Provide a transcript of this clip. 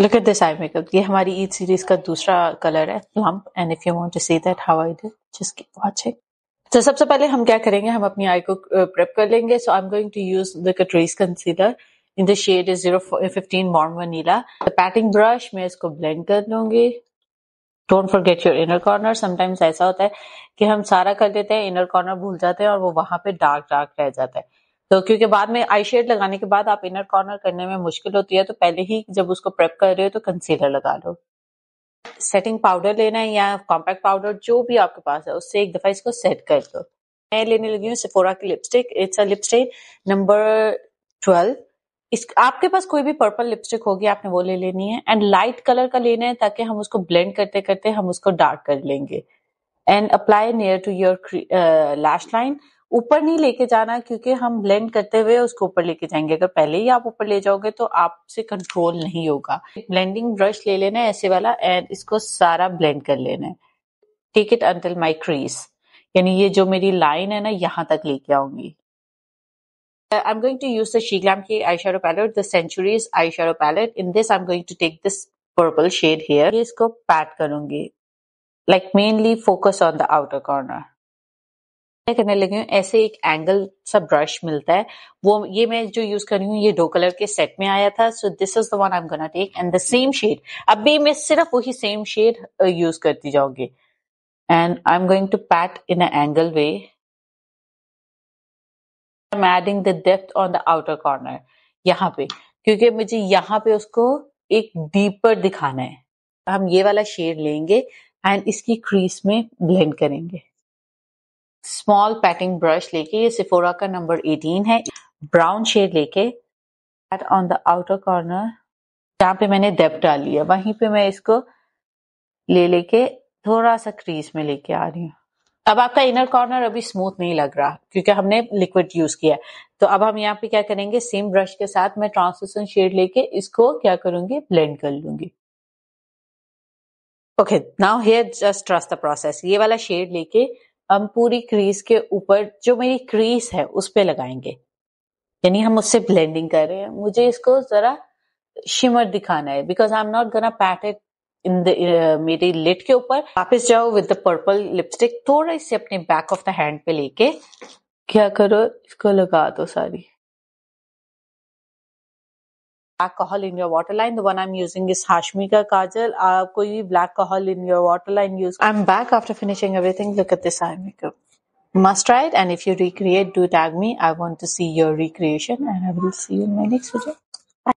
Look at this eye makeup. ये हमारी Eid series का दूसरा कलर है plump and if you want to see that how I did just keep watching तो सबसे पहले हम क्या करेंगे हम अपनी आई को प्रेप uh, कर लेंगे so I am going to use the Catrice concealer in the shade is zero fifteen warm vanilla the patting brush मैं इसको ब्लेंड कर लूंगी don't forget your inner corner sometimes ऐसा होता है कि हम सारा कर लेते हैं इनर कॉर्नर भूल जाते हैं और वो वहां पे डार्क डार्क रह जाता है तो क्योंकि बाद में आई शेड लगाने के बाद आप इनर कॉर्नर करने में मुश्किल होती है तो पहले ही जब उसको प्रेप कर रहे हो तो कंसीलर लगा लो सेटिंग पाउडर लेना है या कॉम्पैक्ट पाउडर जो भी आपके पास है उससे एक दफा इसको सेट कर दो मैं लेने लगी हूँ सिफोरा की lipstick it's a lipstick number twelve इस आपके पास कोई भी पर्पल लिपस्टिक होगी आपने वो ले लेनी है एंड लाइट कलर का लेना है ताकि हम उसको ब्लेंड करते करते हम उसको डार्क कर लेंगे and apply near to your last line ऊपर नहीं लेके जाना क्योंकि हम ब्लेंड करते हुए उसको ऊपर लेके जाएंगे अगर पहले ही आप ऊपर ले जाओगे तो आपसे कंट्रोल नहीं होगा ब्लेंडिंग ब्रश ले लेना ऐसे वाला एंड इसको सारा ब्लेंड कर लेना है take it until my crease यानी ये जो मेरी लाइन है ना यहाँ तक लेके आऊंगी I am going to use the SHEGLAM की eye shadow palette the centuries eye shadow palette in this I am going to take this purple shade here इसको पैट करूंगी like mainly focus on the outer corner मैं करने लगी हूँ ऐसे एक angle सा ब्रश मिलता है वो ये मैं जो यूज कर रही हूँ ये दो कलर के सेट में आया था so this is the one I am gonna take and the same shade अब भी मैं सिर्फ वही सेम शेड यूज करती जाऊंगी and I am going to pat in angle way I am adding the depth on the outer corner यहाँ पे क्योंकि मुझे यहाँ पे उसको एक डीपर दिखाना है हम ये वाला शेड लेंगे एंड इसकी क्रीज में ब्लेंड करेंगे स्मॉल पैटिंग ब्रश लेके ये सिफोरा का नंबर 18 है ब्राउन शेड लेके at on the outer corner जहां पे मैंने डेप डाली है वहीं पे मैं इसको ले लेके थोड़ा सा क्रीज में लेके आ रही हूँ अब आपका इनर कॉर्नर अभी स्मूथ नहीं लग रहा क्योंकि हमने लिक्विड यूज किया है तो अब हम यहाँ पे क्या करेंगे सेम ब्रश के साथ मैं ट्रांसलूसन शेड लेके इसको क्या करूंगी ब्लेंड कर लूंगी okay now here just trust the process ये वाला शेड लेके हम पूरी क्रीज के ऊपर जो मेरी क्रीज है उस पर लगाएंगे यानी हम उससे ब्लेंडिंग कर रहे हैं मुझे इसको जरा शिमर दिखाना है because I am not gonna pat it in the मेरी लिट के ऊपर वापस जाओ विद द पर्पल लिपस्टिक थोड़ा इसे अपने बैक ऑफ द हैंड पे लेके क्या करो इसको लगा दो सारी alcohol in your waterline. The one I'm using is Hashmika Kajal. Uh, koi black alcohol in your waterline. use. I'm back after finishing everything. Look at this eye makeup. Must try it. And if you recreate, do tag me. I want to see your recreation and I will see you in my next video.